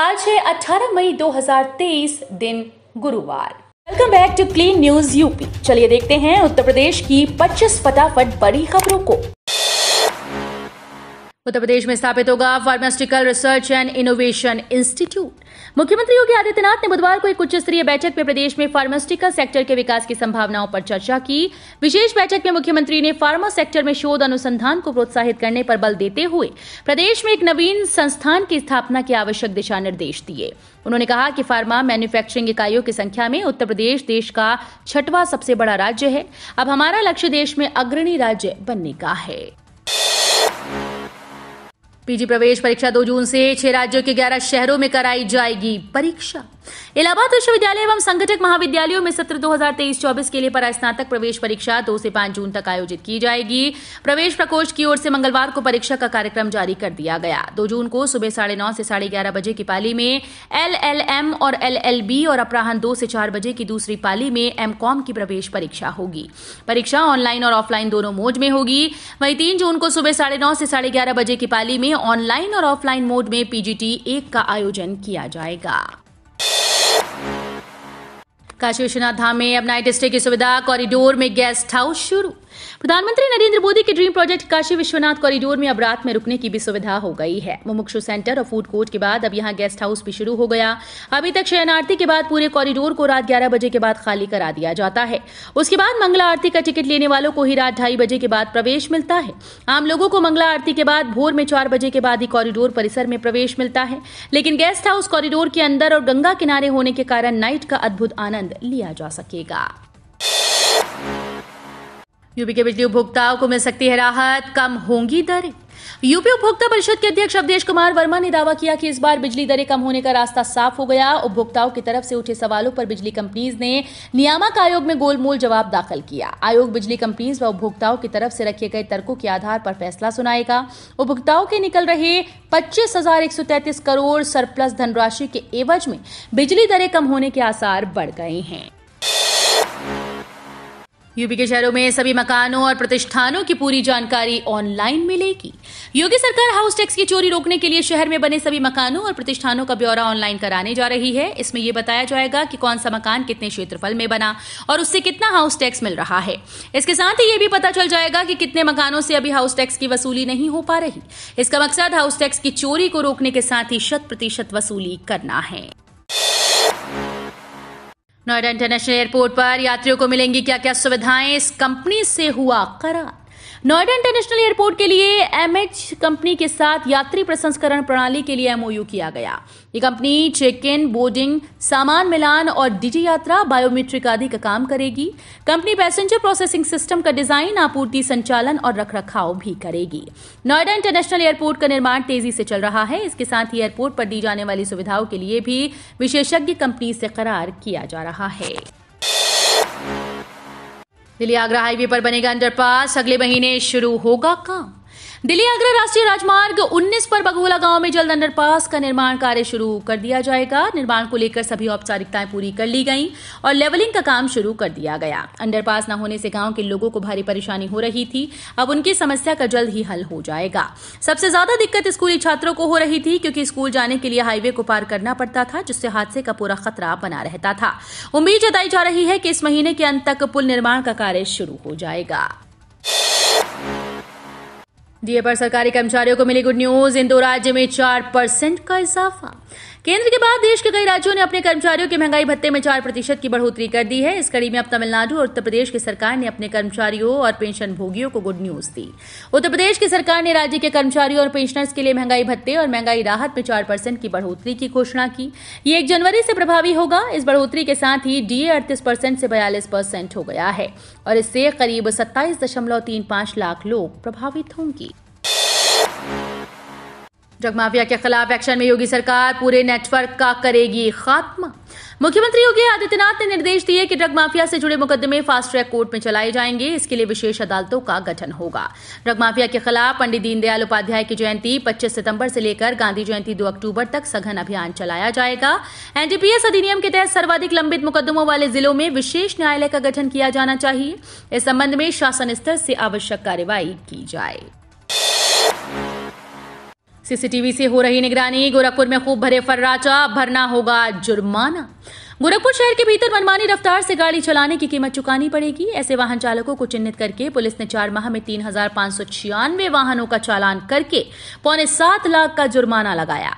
आज है 18 मई 2023 दिन गुरुवार welcome back to clean news UP चलिए देखते हैं उत्तर प्रदेश की 25 फटाफट बड़ी खबरों को उत्तर प्रदेश में स्थापित होगा pharmaceutical research and innovation institute मुख्यमंत्री योगी आदित्यनाथ ने बुधवार को एक उच्च स्तरीय बैठक में प्रदेश में फार्मास्यूटिकल सेक्टर के विकास की संभावनाओं पर चर्चा की विशेष बैठक में मुख्यमंत्री ने फार्मा सेक्टर में शोध अनुसंधान को प्रोत्साहित करने पर बल देते हुए प्रदेश में एक नवीन संस्थान की स्थापना के आवश्यक दिशा निर्देश दिए उन्होंने कहा कि फार्मा मैन्युफैक्चरिंग इकाइयों की संख्या में उत्तर प्रदेश देश का छठवां सबसे बड़ा राज्य है अब हमारा लक्ष्य देश में अग्रणी राज्य बनने का है पीजी प्रवेश परीक्षा दो जून से छह राज्यों के ग्यारह शहरों में कराई जाएगी परीक्षा इलाहाबाद विश्वविद्यालय एवं संगठक महाविद्यालयों में सत्र 2023-24 के लिए परास्नातक प्रवेश परीक्षा 2 से 5 जून तक आयोजित की जाएगी प्रवेश प्रकोष्ठ की ओर से मंगलवार को परीक्षा का कार्यक्रम जारी कर दिया गया 2 जून को सुबह साढ़े नौ से साढ़े ग्यारह बजे की पाली में एलएलएम और एलएलबी और अपराहन दो से चार बजे की दूसरी पाली में एमकॉम की प्रवेश परीक्षा होगी परीक्षा ऑनलाइन और ऑफलाइन दोनों मोड में होगी वहीं तीन जून को सुबह साढ़े नौ से साढ़े ग्यारह बजे की पाली में ऑनलाइन और ऑफलाइन मोड में पीजीटी एक का आयोजन किया जाएगा काशी विश्वनाथ धाम में अब नाइट स्टे की सुविधा कॉरिडोर में गेस्ट हाउस शुरू प्रधानमंत्री नरेंद्र मोदी के dream project Kashi Vishwanath corridor में अब रात में रुकने की भी सुविधा हो गई है मुमुक्षु सेंटर और फूड कोर्ट के बाद अब यहाँ गेस्ट हाउस भी शुरू हो गया अभी तक शयन आरती के बाद पूरे कॉरिडोर को रात ग्यारह बजे के बाद खाली करा दिया जाता है उसके बाद मंगला आरती का टिकट लेने वालों को ही रात ढाई बजे के बाद प्रवेश मिलता है आम लोगों को मंगला आरती के बाद भोर में चार बजे के बाद ही कॉरिडोर परिसर में प्रवेश मिलता है लेकिन गेस्ट हाउस कॉरिडोर के अंदर और गंगा किनारे होने के कारण नाइट का अद्भुत आनंद लिया जा सकेगा यूपी के बिजली उपभोक्ताओं को मिल सकती है राहत कम होंगी दरें यूपी उपभोक्ता परिषद के अध्यक्ष अवधेश कुमार वर्मा ने दावा किया कि इस बार बिजली दरें कम होने का रास्ता साफ हो गया उपभोक्ताओं की तरफ से उठे सवालों पर बिजली कंपनीज ने नियामक आयोग में गोलमोल जवाब दाखिल किया आयोग बिजली कंपनीज व उपभोक्ताओं की तरफ से रखे गए तर्कों के आधार पर फैसला सुनाएगा उपभोक्ताओं के निकल रहे पच्चीस करोड़ सरप्लस धनराशि के एवज में बिजली दरें कम होने के आसार बढ़ गए हैं यूपी के शहरों में सभी मकानों और प्रतिष्ठानों की पूरी जानकारी ऑनलाइन मिलेगी योगी सरकार हाउस टैक्स की चोरी रोकने के लिए शहर में बने सभी मकानों और प्रतिष्ठानों का ब्यौरा ऑनलाइन कराने जा रही है इसमें यह बताया जाएगा कि कौन सा मकान कितने क्षेत्रफल में बना और उससे कितना हाउस टैक्स मिल रहा है इसके साथ ही ये भी पता चल जाएगा कि कितने मकानों से अभी हाउस टैक्स की वसूली नहीं हो पा रही इसका मकसद हाउस टैक्स की चोरी को रोकने के साथ ही शत प्रतिशत वसूली करना है नोएडा इंटरनेशनल एयरपोर्ट पर यात्रियों को मिलेंगी क्या क्या सुविधाएं इस कंपनी से हुआ करार नोएडा इंटरनेशनल एयरपोर्ट के लिए एमएच कंपनी के साथ यात्री प्रसंस्करण प्रणाली के लिए एमओयू किया गया ये कंपनी चेक इन बोर्डिंग सामान मिलान और डिजी यात्रा बायोमेट्रिक आदि का काम करेगी कंपनी पैसेंजर प्रोसेसिंग सिस्टम का डिजाइन आपूर्ति संचालन और रखरखाव भी करेगी नोएडा इंटरनेशनल एयरपोर्ट का निर्माण तेजी से चल रहा है इसके साथ ही एयरपोर्ट पर दी जाने वाली सुविधाओं के लिए भी विशेषज्ञ कंपनी से करार किया जा रहा है दिल्ली आगरा हाईवे पर बनेगा अंडरपास अगले महीने शुरू होगा काम दिल्ली आगरा राष्ट्रीय राजमार्ग 19 पर बगोला गांव में जल्द अंडरपास का निर्माण कार्य शुरू कर दिया जाएगा निर्माण को लेकर सभी औपचारिकताएं पूरी कर ली गई और लेवलिंग का काम शुरू कर दिया गया अंडरपास न होने से गांव के लोगों को भारी परेशानी हो रही थी अब उनकी समस्या का जल्द ही हल हो जाएगा सबसे ज्यादा दिक्कत स्कूली छात्रों को हो रही थी क्योंकि स्कूल जाने के लिए हाईवे को पार करना पड़ता था जिससे हादसे का पूरा खतरा बना रहता था उम्मीद जताई जा रही है कि इस महीने के अंत तक पुल निर्माण का कार्य शुरू हो जाएगा दिए पर सरकारी कर्मचारियों को मिली गुड न्यूज इंदौर राज्य में चार परसेंट का इजाफा केंद्र के बाद देश के कई राज्यों ने अपने कर्मचारियों के महंगाई भत्ते में चार प्रतिशत की बढ़ोतरी कर दी है इस कड़ी में अब तमिलनाडु और उत्तर प्रदेश की सरकार ने अपने कर्मचारियों और पेंशन भोगियों को गुड न्यूज दी उत्तर प्रदेश की सरकार ने राज्य के कर्मचारियों और पेंशनर्स के लिए महंगाई भत्ते और महंगाई राहत में चार परसेंट की बढ़ोतरी की घोषणा की ये एक जनवरी से प्रभावी होगा इस बढ़ोतरी के साथ ही डीए अड़तीस परसेंट से बयालीस परसेंट हो गया है और इससे करीब सत्ताईस लाख लोग प्रभावित होंगे ड्रग माफिया के खिलाफ एक्शन में योगी सरकार पूरे नेटवर्क का करेगी खात्मा मुख्यमंत्री योगी आदित्यनाथ ने निर्देश दिए कि ड्रग माफिया से जुड़े मुकदमे फास्ट ट्रैक कोर्ट में चलाए जाएंगे इसके लिए विशेष अदालतों का गठन होगा ड्रग माफिया के खिलाफ पंडित दीनदयाल उपाध्याय की जयंती 25 सितंबर से लेकर गांधी जयंती 2 अक्टूबर तक सघन अभियान चलाया जाएगा एनडीपीएस अधिनियम के तहत सर्वाधिक लंबित मुकदमों वाले जिलों में विशेष न्यायालय का गठन किया जाना चाहिए इस संबंध में शासन स्तर से आवश्यक कार्यवाही की जाएगी सीसीटीवी से हो रही निगरानी गोरखपुर में खूब भरे फर्राचा भरना होगा जुर्माना गोरखपुर शहर के भीतर मनमानी रफ्तार से गाड़ी चलाने की कीमत चुकानी पड़ेगी ऐसे वाहन चालकों को चिन्हित करके पुलिस ने चार माह में तीन वाहनों का चालान करके पौने सात लाख का जुर्माना लगाया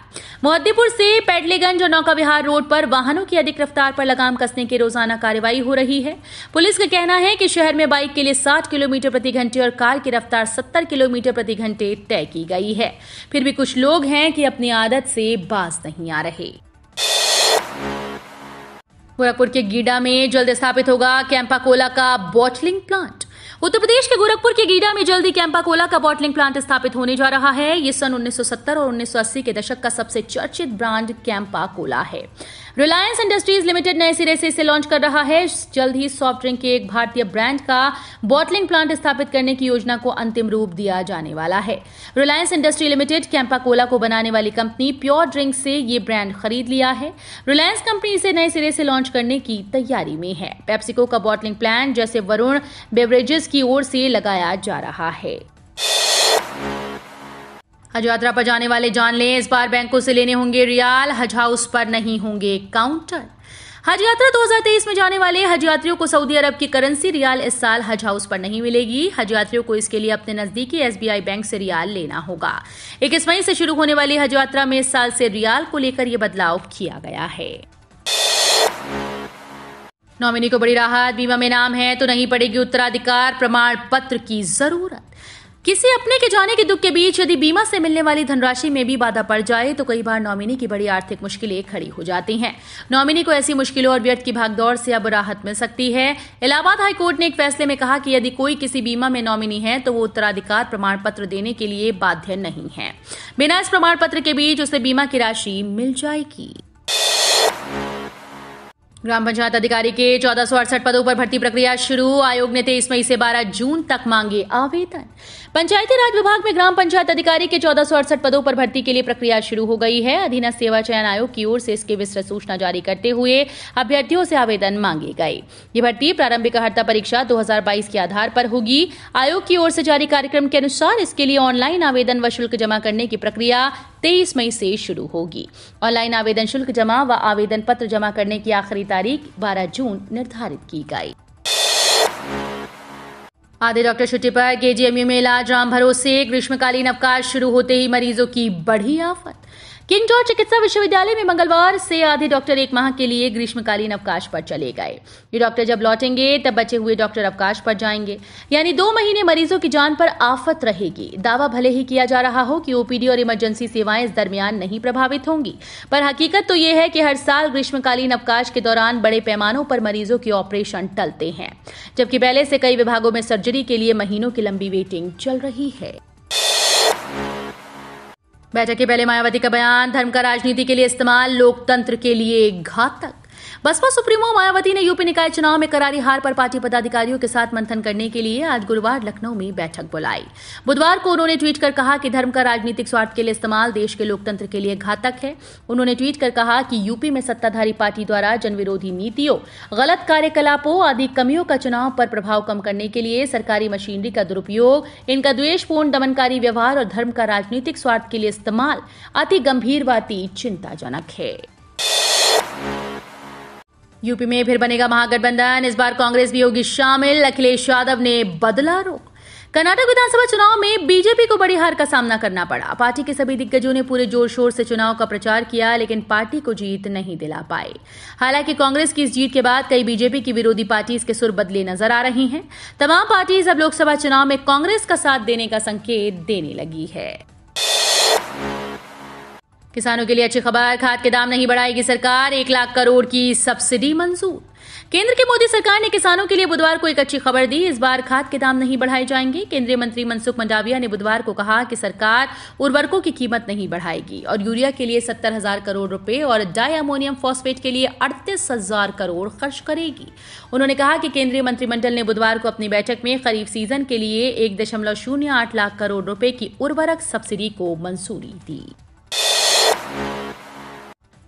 मोहद्दीपुर से पैडलेगंज और नौका विहार रोड पर वाहनों की अधिक रफ्तार पर लगाम कसने की रोजाना कार्रवाई हो रही है पुलिस का कहना है कि शहर में बाइक के लिए 60 किलोमीटर प्रति घंटे और कार की रफ्तार 70 किलोमीटर प्रति घंटे तय की गई है फिर भी कुछ लोग हैं कि अपनी आदत से बाज नहीं आ रहे गोरखपुर के गीडा में जल्द स्थापित होगा कैंपा कोला का बॉटलिंग प्लांट उत्तर प्रदेश के गोरखपुर के गीडा में जल्दी कैंपा कोला का बॉटलिंग प्लांट स्थापित होने जा रहा है ये सन 1970 और 1980 के दशक का सबसे चर्चित ब्रांड कैंपा कोला है रिलायंस इंडस्ट्रीज लिमिटेड नए सिरे से इसे लॉन्च कर रहा है जल्द ही सॉफ्ट ड्रिंक के एक भारतीय ब्रांड का बॉटलिंग प्लांट स्थापित करने की योजना को अंतिम रूप दिया जाने वाला है रिलायंस इंडस्ट्री लिमिटेड कैंपा कोला को बनाने वाली कंपनी प्योर ड्रिंक से ये ब्रांड खरीद लिया है रिलायंस कंपनी इसे नए सिरे से लॉन्च करने की तैयारी में है पेप्सिको का बॉटलिंग प्लांट जैसे वरुण बेवरेजेस की ओर से लगाया जा रहा है हज यात्रा पर जाने वाले जान लें इस बार बैंकों से लेने होंगे रियाल हज हाउस पर नहीं होंगे काउंटर हज यात्रा 2023 में जाने वाले हज यात्रियों को सऊदी अरब की करेंसी रियाल इस साल हज हाउस पर नहीं मिलेगी हज यात्रियों को इसके लिए अपने नजदीकी एसबीआई बैंक से रियाल लेना होगा इक्कीस मई से शुरू होने वाली हज यात्रा में इस साल से रियाल को लेकर यह बदलाव किया गया है नॉमिनी को बड़ी राहत बीमा में नाम है तो नहीं पड़ेगी उत्तराधिकार प्रमाण पत्र की जरूरत किसी अपने के जाने के दुख के बीच यदि बीमा से मिलने वाली धनराशि में भी बाधा पड़ जाए तो कई बार नॉमिनी की बड़ी आर्थिक मुश्किलें खड़ी हो जाती हैं नॉमिनी को ऐसी मुश्किलों और व्यर्थ की भागदौड़ से अब राहत मिल सकती है इलाहाबाद हाईकोर्ट ने एक फैसले में कहा कि यदि कोई किसी बीमा में नॉमिनी है तो वो उत्तराधिकार प्रमाण पत्र देने के लिए बाध्य नहीं है बिना इस प्रमाण पत्र के बीच उसे बीमा की राशि मिल जाएगी ग्राम पंचायत अधिकारी के चौदह पदों पर भर्ती प्रक्रिया शुरू आयोग ने तेईस मई से 12 जून तक मांगे आवेदन पंचायती राज विभाग में ग्राम पंचायत अधिकारी के चौदह पदों पर भर्ती के लिए प्रक्रिया शुरू हो गई है अधीन सेवा चयन आयोग की ओर से इसकी विस्तृत सूचना जारी करते हुए अभ्यर्थियों से आवेदन मांगे गए ये भर्ती प्रारंभिक अहर्ता परीक्षा दो के आधार पर होगी आयोग की ओर से जारी कार्यक्रम के अनुसार इसके लिए ऑनलाइन आवेदन व शुल्क जमा करने की प्रक्रिया तेईस मई से शुरू होगी ऑनलाइन आवेदन शुल्क जमा व आवेदन पत्र जमा करने की आखिरी तारीख बारह जून निर्धारित की गई आधे डॉक्टर छुट्टी पर केजीएमयू में इलाज राम भरोसे ग्रीष्मकालीन अवकाश शुरू होते ही मरीजों की बढ़ी आफत किंग जॉर्ज चिकित्सा विश्वविद्यालय में मंगलवार से आधे डॉक्टर एक माह के लिए ग्रीष्मकालीन अवकाश पर चले गए ये डॉक्टर जब लौटेंगे तब बचे हुए डॉक्टर अवकाश पर जाएंगे यानी दो महीने मरीजों की जान पर आफत रहेगी दावा भले ही किया जा रहा हो कि ओपीडी और इमरजेंसी सेवाएं इस दरमियान नहीं प्रभावित होंगी पर हकीकत तो ये है कि हर साल ग्रीष्मकालीन अवकाश के दौरान बड़े पैमानों पर मरीजों के ऑपरेशन टलते हैं जबकि पहले से कई विभागों में सर्जरी के लिए महीनों की लंबी वेटिंग चल रही है बैठक के पहले मायावती का बयान धर्म का राजनीति के लिए इस्तेमाल लोकतंत्र के लिए घातक बसपा सुप्रीमो मायावती ने यूपी निकाय चुनाव में करारी हार पर पार्टी पदाधिकारियों के साथ मंथन करने के लिए आज गुरुवार लखनऊ में बैठक बुलाई बुधवार को उन्होंने ट्वीट कर कहा कि धर्म का राजनीतिक स्वार्थ के लिए इस्तेमाल देश के लोकतंत्र के लिए घातक है उन्होंने ट्वीट कर कहा कि यूपी में सत्ताधारी पार्टी द्वारा जनविरोधी नीतियों गलत कार्यकलापों आदि कमियों का चुनाव पर प्रभाव कम करने के लिए सरकारी मशीनरी का दुरुपयोग इनका द्वेषपूर्ण दमनकारी व्यवहार और धर्म का राजनीतिक स्वार्थ के लिए इस्तेमाल अति गंभीर वाती चिंताजनक है यूपी में फिर बनेगा महागठबंधन इस बार कांग्रेस भी होगी शामिल अखिलेश यादव ने बदला रोक कर्नाटक विधानसभा चुनाव में बीजेपी को बड़ी हार का सामना करना पड़ा पार्टी के सभी दिग्गजों ने पूरे जोर शोर से चुनाव का प्रचार किया लेकिन पार्टी को जीत नहीं दिला पाए हालांकि कांग्रेस की इस जीत के बाद कई बीजेपी की विरोधी पार्टी के सुर बदले नजर आ रही हैं तमाम पार्टी अब लोकसभा चुनाव में कांग्रेस का साथ देने का संकेत देने लगी है किसानों के लिए अच्छी खबर खाद के दाम नहीं बढ़ाएगी सरकार एक लाख करोड़ की सब्सिडी मंजूर केंद्र की मोदी सरकार ने किसानों के लिए बुधवार को एक अच्छी खबर दी इस बार खाद के दाम नहीं बढ़ाए जाएंगे केंद्रीय मंत्री मनसुख मंडाविया ने बुधवार को कहा कि सरकार उर्वरकों की कीमत नहीं बढ़ाएगी और यूरिया के लिए सत्तर हजार करोड़ रुपए और डाई अमोनियम फॉस्फेट के लिए अड़तीस हजार करोड़ खर्च करेगी उन्होंने कहा कि केंद्रीय मंत्रिमंडल ने बुधवार को अपनी बैठक में खरीफ सीजन के लिए एक लाख करोड़ रुपए की उर्वरक सब्सिडी को मंजूरी दी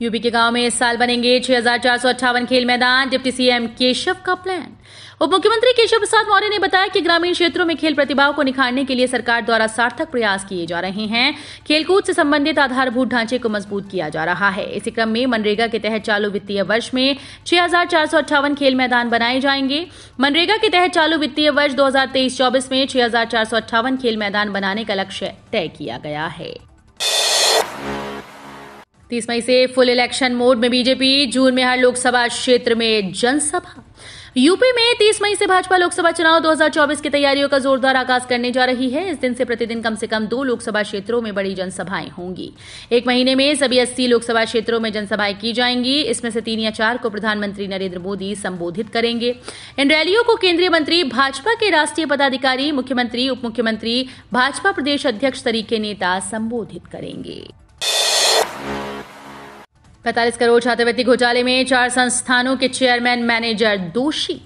यूपी के गांव में इस साल बनेंगे छह खेल मैदान डिप्टी सीएम केशव का प्लान उप मुख्यमंत्री केशव प्रसाद मौर्य ने बताया कि ग्रामीण क्षेत्रों में खेल प्रतिभाओं को निखारने के लिए सरकार द्वारा सार्थक प्रयास किए जा रहे हैं खेलकूद से संबंधित आधारभूत ढांचे को मजबूत किया जा रहा है इसी क्रम में मनरेगा के तहत चालू वित्तीय वर्ष में छह खेल मैदान बनाए जाएंगे मनरेगा के तहत चालू वित्तीय वर्ष दो हजार में छह खेल मैदान बनाने का लक्ष्य तय किया गया है तीस मई से फुल इलेक्शन मोड में बीजेपी जून में हर लोकसभा क्षेत्र में जनसभा यूपी में 30 मई से भाजपा लोकसभा चुनाव 2024 की तैयारियों का जोरदार आगाज करने जा रही है इस दिन से प्रतिदिन कम से कम दो लोकसभा क्षेत्रों में बड़ी जनसभाएं होंगी एक महीने में सभी अस्सी लोकसभा क्षेत्रों में जनसभाएं की जाएंगी इसमें से तीन या चार को प्रधानमंत्री नरेंद्र मोदी संबोधित करेंगे इन रैलियों को केंद्रीय मंत्री भाजपा के राष्ट्रीय पदाधिकारी मुख्यमंत्री उप मुख्यमंत्री भाजपा प्रदेश अध्यक्ष तरीके नेता संबोधित करेंगे पैंतालीस करोड़ छात्रवृत्ति घोटाले में चार संस्थानों के चेयरमैन मैनेजर दोषी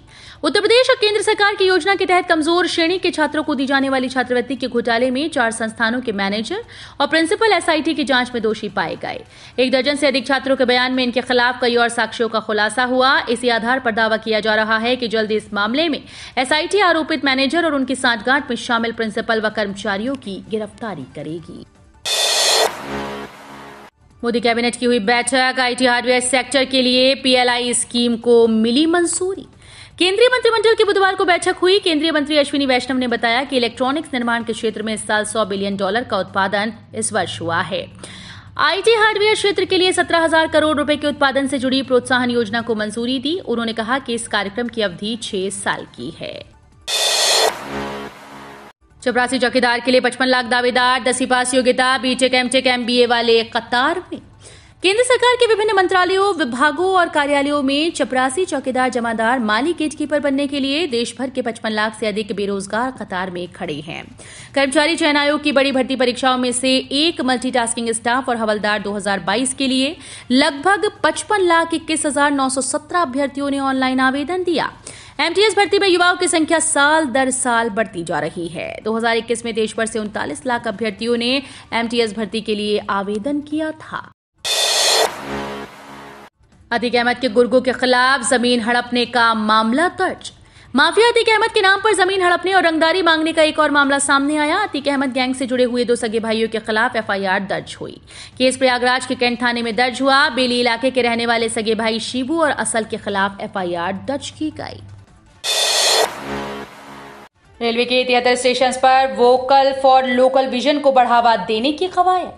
उत्तर प्रदेश और केंद्र सरकार की योजना के तहत कमजोर श्रेणी के छात्रों को दी जाने वाली छात्रवृत्ति के घोटाले में चार संस्थानों के मैनेजर और प्रिंसिपल एसआईटी की जांच में दोषी पाए गए एक दर्जन से अधिक छात्रों के बयान में इनके खिलाफ कई और साक्ष्यों का खुलासा हुआ इसी आधार पर दावा किया जा रहा है कि जल्द इस मामले में एसआईटी आरोपित मैनेजर और उनकी सांठगांठ में शामिल प्रिंसिपल व कर्मचारियों की गिरफ्तारी करेगी मोदी कैबिनेट की हुई बैठक आईटी हार्डवेयर सेक्टर के लिए पीएलआई स्कीम को मिली मंजूरी केंद्रीय मंत्रिमंडल की बुधवार को बैठक हुई केंद्रीय मंत्री अश्विनी वैष्णव ने बताया कि इलेक्ट्रॉनिक्स निर्माण के क्षेत्र में इस साल 100 बिलियन डॉलर का उत्पादन इस वर्ष हुआ है आईटी हार्डवेयर क्षेत्र के लिए सत्रह हजार करोड़ रुपए के उत्पादन से जुड़ी प्रोत्साहन योजना को मंजूरी दी उन्होंने कहा कि इस कार्यक्रम की अवधि छह साल की है चपरासी चौकीदार के लिए पचपन लाख दावेदार दसवीं पास योग्यता बीटेक एमटेक एमबीए वाले कतार में केंद्र सरकार के विभिन्न मंत्रालयों विभागों और कार्यालयों में चपरासी चौकीदार जमादार माली गेट कीपर बनने के लिए देश भर के 55 लाख से अधिक बेरोजगार कतार में खड़े हैं कर्मचारी चयन आयोग की बड़ी भर्ती परीक्षाओं में से एक मल्टीटास्किंग स्टाफ और हवलदार 2022 के लिए लगभग पचपन लाख इक्कीस अभ्यर्थियों ने ऑनलाइन आवेदन दिया एमटीएस भर्ती में युवाओं की संख्या साल दर साल बढ़ती जा रही है 2021 में देश भर से उनतालीस लाख अभ्यर्थियों ने एमटीएस भर्ती के लिए आवेदन किया था अतिक अहमद के गुर्गो के खिलाफ जमीन हड़पने का मामला दर्ज माफिया अतिक अहमद के नाम पर जमीन हड़पने और रंगदारी मांगने का एक और मामला सामने आया अतिक अहमद गैंग से जुड़े हुए दो सगे भाइयों के खिलाफ एफआईआर दर्ज हुई केस प्रयागराज के कैंट थाने में दर्ज हुआ बेली इलाके के रहने वाले सगे भाई शिबू और असल के खिलाफ एफआईआर दर्ज की गई रेलवे के तिहत्तर स्टेशन पर वोकल फॉर लोकल विजन को बढ़ावा देने की कवायद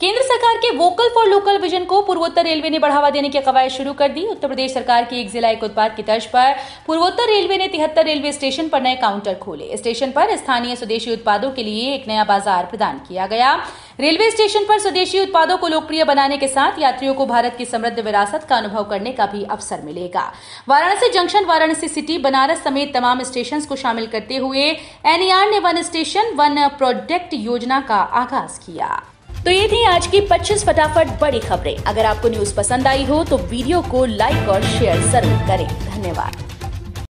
केंद्र सरकार के वोकल फॉर लोकल विजन को पूर्वोत्तर रेलवे ने बढ़ावा देने की कवायद शुरू कर दी उत्तर प्रदेश सरकार की एक जिला एक उत्पाद की तर्ज पर पूर्वोत्तर रेलवे ने तिहत्तर रेलवे स्टेशन पर नए काउंटर खोले स्टेशन पर स्थानीय स्वदेशी उत्पादों के लिए एक नया बाजार प्रदान किया गया रेलवे स्टेशन पर स्वदेशी उत्पादों को लोकप्रिय बनाने के साथ यात्रियों को भारत की समृद्ध विरासत का अनुभव करने का भी अवसर मिलेगा वाराणसी जंक्शन वाराणसी सिटी बनारस समेत तमाम स्टेशन को शामिल करते हुए एनईआर ने वन स्टेशन वन प्रोडक्ट योजना का आगाज किया तो ये थी आज की 25 फटाफट बड़ी खबरें अगर आपको न्यूज पसंद आई हो तो वीडियो को लाइक और शेयर जरूर करें धन्यवाद